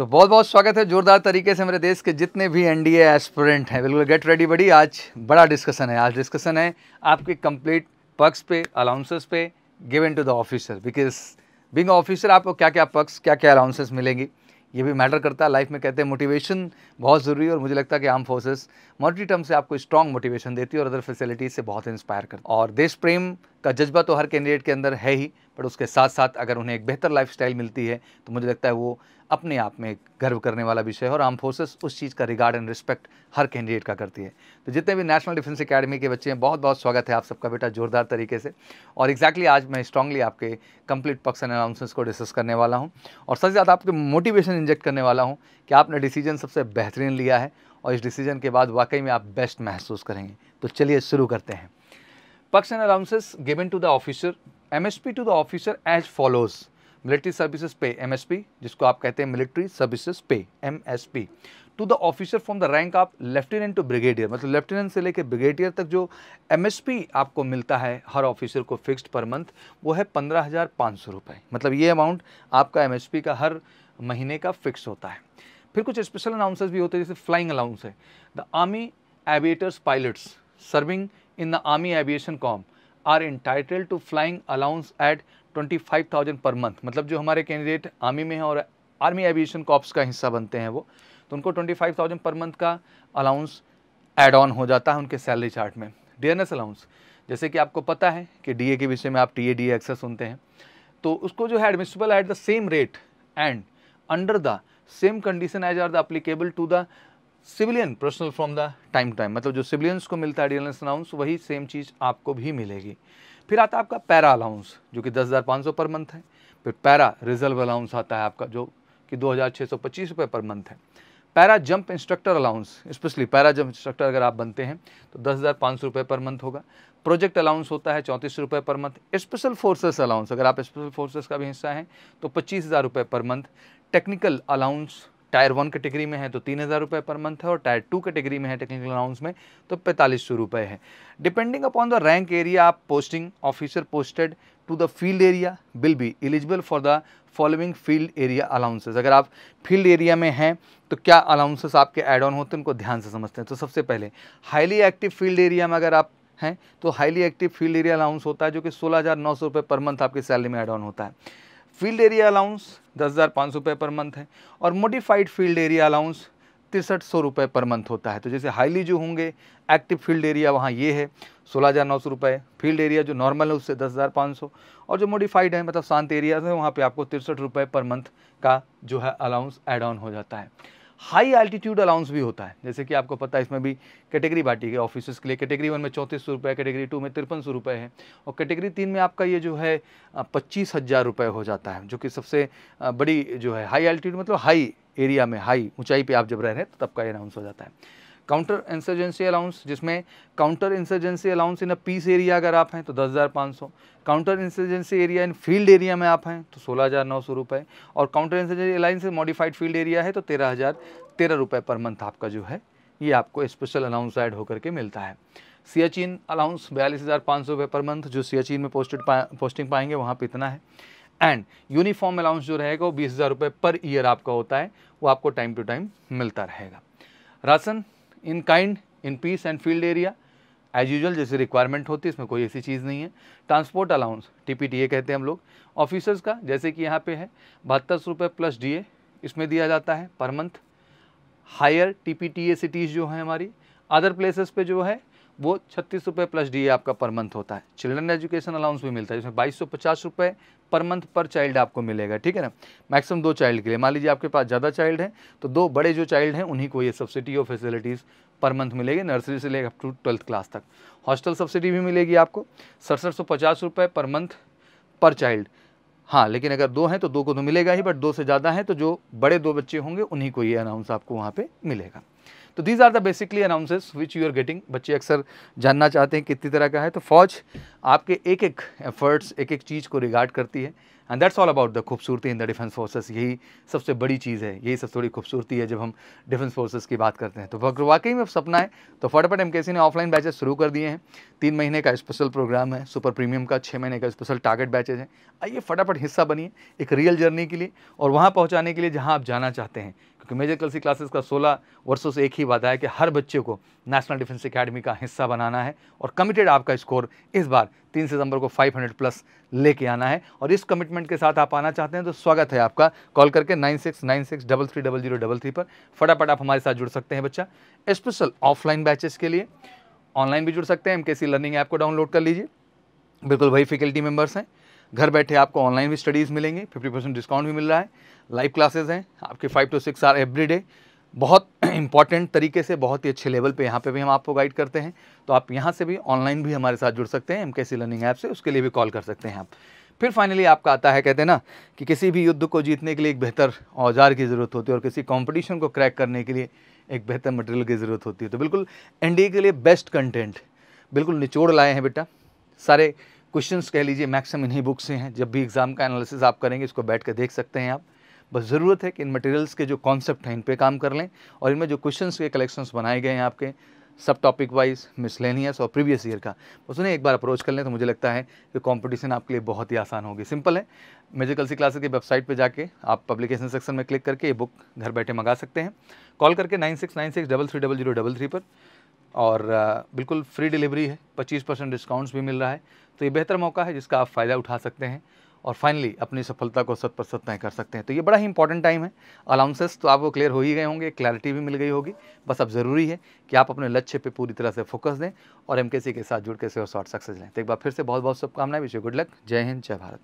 तो बहुत बहुत स्वागत है जोरदार तरीके से मेरे देश के जितने भी एनडीए एस्पिरेंट हैं बिल्कुल गेट रेडी बड़ी आज बड़ा डिस्कशन है आज डिस्कशन है आपके complete पक्स pay allowances pay given to the officer because being officer आपको क्या क्या पक्स क्या क्या अलाउंसेस मिलेंगी ये भी मैटर करता है लाइफ में कहते हैं मोटिवेशन बहुत ज़रूरी है और मुझे लगता है कि आर्म फोर्सेस मॉडरी टर्म से आपको स्ट्रॉन्ग मोटिवेशन देती है और अदर फैसिलिटीज़ से बहुत इंस्पायर करती है और देश प्रेम का जज्बा तो हर कैंडिडेट के अंदर है ही बट उसके साथ साथ अगर उन्हें एक बेहतर लाइफ मिलती है तो मुझे लगता है वो अपने आप में गर्व करने वाला विषय है और आर्म फोर्सेस उस चीज़ का रिगार्ड एंड रिस्पेक्ट हर कैंडिडेट का करती है तो जितने भी नेशनल डिफेंस एकेडमी के बच्चे हैं बहुत बहुत स्वागत है आप सबका बेटा जोरदार तरीके से और एग्जैक्टली exactly आज मैं स्ट्रांगली आपके कंप्लीट पक्स एंड अनाउंसमेंट्स को डिस्कस करने वाला हूँ और सबसे ज़्यादा आपके मोटिवेशन इंजेक्ट करने वाला हूँ कि आपने डिसीजन सबसे बेहतरीन लिया है और इस डिसीजन के बाद वाकई में आप बेस्ट महसूस करेंगे तो चलिए शुरू करते हैं perks and announces given to the officer M S P to the officer as follows military services pay M S P जिसको आप कहते हैं military services pay M S P to the officer from the rank of lieutenant to brigadier मतलब lieutenant से लेकर brigadier तक जो M S P आपको मिलता है हर ऑफिसर को फिक्स्ड पर मंथ वो है पंद्रह हज़ार पाँच सौ रुपये मतलब ये अमाउंट आपका एम एस पी का हर महीने का फिक्स होता है फिर कुछ स्पेशल अनाउंसेज भी होते हैं जैसे फ्लाइंग अलाउंस है the army aviators pilots serving in the army aviation कॉम are entitled to flying allowance at 25,000 per month मतलब जो हमारे कैंडिडेट आर्मी में हैं और आर्मी एविएशन कॉप्स का हिस्सा बनते हैं वो तो उनको 25,000 पर मंथ का अलाउंस एड ऑन हो जाता है उनके सैलरी चार्ट में एस अलाउंस जैसे कि आपको पता है कि डीए के विषय में आप टी ए डी एक्सेस सुनते हैं तो उसको जो है admissible at the same rate and under the same condition as are the applicable to the civilian personnel from the time time मतलब जो सिविलियंस को मिलता है डीलेंस अलाउंस वही सेम चीज़ आपको भी मिलेगी फिर आता है आपका पैरा अलाउंस जो कि दस हज़ार पाँच सौ पर मंथ है फिर पैरा रिजर्व अलाउंस आता है आपका जो कि दो हज़ार छः सौ पच्चीस रुपये पर मंथ है para jump instructor allowance specially para jump instructor अगर आप बनते हैं तो दस हज़ार पाँच सौ रुपये पर मंथ होगा प्रोजेक्ट अलाउंस होता है चौंतीस रुपये per month special forces allowance अगर आप स्पेशल फोर्सेस का भी हिस्सा हैं तो पच्चीस हज़ार रुपये per month technical allowance tier one category में है तो तीन हज़ार रुपये पर मंथ है और टायर टू कैटेगरी में है टेक्निकल अलाउंस में तो पैंतालीस सौ रुपये है depending upon the rank area आप posting officer posted to the field area will be eligible for the following field area allowances अगर आप फील्ड एरिया में हैं तो क्या अलाउंसेस आपके एड ऑन होते हैं उनको ध्यान से समझते हैं तो सबसे पहले हाईली एक्टिव फील्ड एरिया में अगर आप हैं तो highly active field area allowance होता है जो कि सोलह हज़ार नौ सौ रुपये पर मंथ आपकी सैलरी में एड ऑन होता है फील्ड एरिया अलाउंस दस हज़ार पाँच सौ रुपये पर मंथ है और मोडिफाइड फील्ड एरिया अलाउंस तिरसठ सौ रुपये पर मंथ होता है तो जैसे हाईली जो होंगे एक्टिव फील्ड एरिया वहाँ ये है सोलह हज़ार नौ सौ रुपये फील्ड एरिया जो नॉर्मल है उससे दस हज़ार पाँच सौ और जो मोडिफाइड है मतलब शांत एरियाज हैं वहाँ पे आपको तिरसठ रुपये पर मंथ का जो है अलाउंस एड ऑन हो जाता है हाई एल्टीट्यूड अलाउंस भी होता है जैसे कि आपको पता है इसमें भी कैटेगरी बांटी गई ऑफिसर्स के लिए कैटेगरी वन में चौंतीस सौ रुपये कैटेगरी टू में तिरपन सौ रुपये है और कैटेगरी तीन में आपका ये जो है पच्चीस हज़ार रुपये हो जाता है जो कि सबसे बड़ी जो है हाई एल्टीट्यूड मतलब हाई एरिया में हाई ऊंचाई पे आप जब रह रहे हैं तो तब का अनाउंस हो जाता है काउंटर इंसर्जेंसी अलाउंस जिसमें counter insurgency allowance in a peace area अगर आप हैं तो दस हज़ार पाँच सौ counter insurgency area in field area में आप हैं तो सोलह हज़ार नौ सौ रुपये और counter insurgency allowance modified field area है तो तेरह हज़ार तेरह रुपये पर मंथ आपका जो है ये आपको स्पेशल अलाउंस ऐड होकर के मिलता है सियाचिन अलाउंस बयालीस हज़ार पाँच सौ रुपये पर मंथ जो सियाचिन में पोस्टेड पा, पोस्टिंग पाएंगे वहाँ पर इतना है एंड यूनिफॉर्म अलाउंस जो रहेगा वो बीस हज़ार रुपये पर ईयर आपका होता है वो आपको टाइम टू टाइम मिलता रहेगा ration in kind in peace and field area as usual जैसे रिक्वायरमेंट होती है इसमें कोई ऐसी चीज़ नहीं है ट्रांसपोर्ट अलाउंस टीपीटीए कहते हैं हम लोग ऑफिसर्स का जैसे कि यहाँ पे है बहत्तर सौ रुपये प्लस डीए इसमें दिया जाता है पर मंथ हायर टीपीटीए सिटीज़ जो हैं हमारी अदर प्लेसेस पे जो है वो छत्तीस रुपये प्लस डी आपका पर मंथ होता है चिल्ड्रन एजुकेशन अलाउंस भी मिलता है जिसमें बाईस सौ पचास रुपये पर मंथ पर चाइल्ड आपको मिलेगा ठीक है ना मैक्सिमम दो चाइल्ड के लिए मान लीजिए आपके पास ज़्यादा चाइल्ड है तो दो बड़े जो चाइल्ड हैं उन्हीं को ये सब्सिडी और फैसिलिटीज़ पर मंथ मिलेगी नर्सरी से लेकर अप टू ट्वेल्थ क्लास तक हॉस्टल सब्सिडी भी मिलेगी आपको सड़सठ सौ पचास रुपये पर मंथ पर चाइल्ड हाँ लेकिन अगर दो हैं तो दो को तो मिलेगा ही बट दो से ज़्यादा हैं तो जो बड़े दो बच्चे होंगे उन्हीं को ये अनाउंस आपको वहाँ पर मिलेगा तो these are the basically announces which you are getting बच्चे अक्सर जानना चाहते हैं कितनी तरह का है तो फौज आपके एक एक एफर्ट्स एक एक चीज़ को रिगार्ड करती है and that's all about the खूबसूरती इन द डिफेंस फोर्सेस यही सबसे बड़ी चीज़ है यही सबसे बड़ी खूबसूरती है जब हम डिफेंस फोर्सेस की बात करते हैं तो वाकई में सपना है तो फटाफट एम ने ऑफलाइन बैचेस शुरू कर दिए हैं तीन महीने का स्पेशल प्रोग्राम है सुपर प्रीमियम का छः महीने का स्पेशल टारगेट बैचेज है आइए फटाफट हिस्सा बनिए एक रियल जर्नी के लिए और वहाँ पहुँचाने के लिए जहाँ आप जाना चाहते हैं कि मेजर कलसी क्लासेस का 16 वर्षों से एक ही वादा है कि हर बच्चे को नेशनल डिफेंस एकेडमी का हिस्सा बनाना है और कमिटेड आपका स्कोर इस बार तीन सितंबर को 500 प्लस लेके आना है और इस कमिटमेंट के साथ आप आना चाहते हैं तो स्वागत है आपका कॉल करके nine six nine six double three double zero double three पर फटाफट आप हमारे साथ जुड़ सकते हैं बच्चा स्पेशल ऑफलाइन बैचेस के लिए ऑनलाइन भी जुड़ सकते हैं एम लर्निंग ऐप को डाउनलोड कर लीजिए बिल्कुल वही फैकल्टी मेम्बर्स हैं घर बैठे आपको ऑनलाइन भी स्टडीज़ मिलेंगे 50 परसेंट डिस्काउंट भी मिल रहा है लाइव क्लासेस हैं आपके five to six are every day बहुत इंपॉर्टेंट तरीके से बहुत ही अच्छे लेवल पे यहाँ पे भी हम आपको गाइड करते हैं तो आप यहाँ से भी ऑनलाइन भी हमारे साथ जुड़ सकते हैं एम लर्निंग ऐप से उसके लिए भी कॉल कर सकते हैं आप फिर फाइनली आपका आता है कहते हैं ना कि किसी भी युद्ध को जीतने के लिए एक बेहतर औजार की ज़रूरत होती है और किसी कॉम्पिटिशन को क्रैक करने के लिए एक बेहतर मटेरियल की ज़रूरत होती है तो बिल्कुल एनडीए के लिए बेस्ट कंटेंट बिल्कुल निचोड़ लाए हैं बेटा सारे क्वेश्चंस कह लीजिए मैक्सिमम इन्हीं बुक से हैं जब भी एग्ज़ाम का एनालिसिस आप करेंगे इसको बैठ कर देख सकते हैं आप बस ज़रूरत है कि इन मटेरियल्स के जो कॉन्सेप्ट हैं इन पर काम कर लें और इनमें जो क्वेश्चन के कलेक्शंस बनाए गए हैं आपके सब टॉपिक वाइज मिसलेनियस और प्रीवियस ईयर का बस उन्हें एक बार अप्रोच कर लें तो मुझे लगता है कि कंपटीशन आपके लिए बहुत ही आसान होगी सिंपल है मेजिकल सी क्लासेस की वेबसाइट पर जाके आप पब्लिकेशन सेक्शन में क्लिक करके ये बुक घर बैठे मंगा सकते हैं कॉल करके nine six nine six double three double zero double three पर और बिल्कुल फ्री डिलीवरी है 25 परसेंट डिस्काउंट्स भी मिल रहा है तो ये बेहतर मौका है जिसका आप फ़ायदा उठा सकते हैं और फाइनली अपनी सफलता को सत प्रसत तय कर सकते हैं तो ये बड़ा ही इंपॉर्टेंट टाइम है अलाउंसेस तो आपको क्लियर हो ही गए होंगे क्लैरिटी भी मिल गई होगी बस अब ज़रूरी है कि आप अपने लक्ष्य पे पूरी तरह से फोकस दें और एमकेसी के साथ जुड़ के से और शॉर्ट सक्सेस लें तो एक बार फिर से बहुत बहुत शुभकामनाएं विशे गुड लक जय हिंद जय भारत